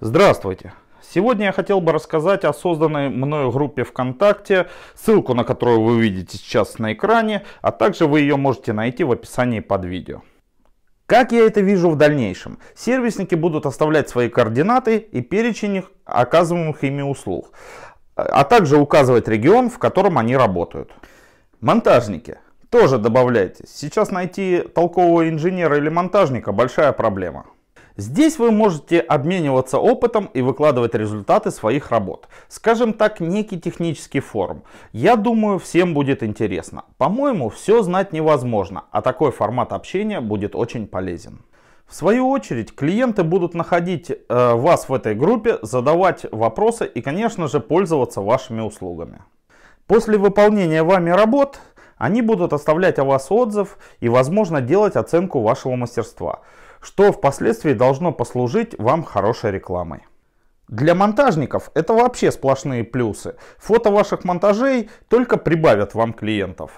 Здравствуйте! Сегодня я хотел бы рассказать о созданной мною группе ВКонтакте, ссылку на которую вы видите сейчас на экране, а также вы ее можете найти в описании под видео. Как я это вижу в дальнейшем? Сервисники будут оставлять свои координаты и перечень оказываемых ими услуг, а также указывать регион, в котором они работают. Монтажники тоже добавляйтесь. Сейчас найти толкового инженера или монтажника большая проблема. Здесь вы можете обмениваться опытом и выкладывать результаты своих работ. Скажем так, некий технический форум. Я думаю, всем будет интересно. По-моему, все знать невозможно, а такой формат общения будет очень полезен. В свою очередь, клиенты будут находить э, вас в этой группе, задавать вопросы и, конечно же, пользоваться вашими услугами. После выполнения вами работ они будут оставлять о вас отзыв и, возможно, делать оценку вашего мастерства что впоследствии должно послужить вам хорошей рекламой. Для монтажников это вообще сплошные плюсы. Фото ваших монтажей только прибавят вам клиентов.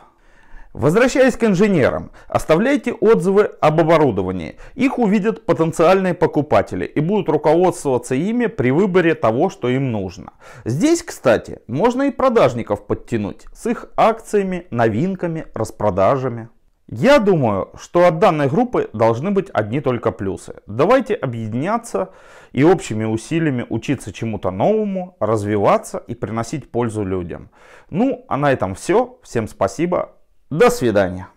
Возвращаясь к инженерам, оставляйте отзывы об оборудовании. Их увидят потенциальные покупатели и будут руководствоваться ими при выборе того, что им нужно. Здесь, кстати, можно и продажников подтянуть с их акциями, новинками, распродажами. Я думаю, что от данной группы должны быть одни только плюсы. Давайте объединяться и общими усилиями учиться чему-то новому, развиваться и приносить пользу людям. Ну, а на этом все. Всем спасибо. До свидания.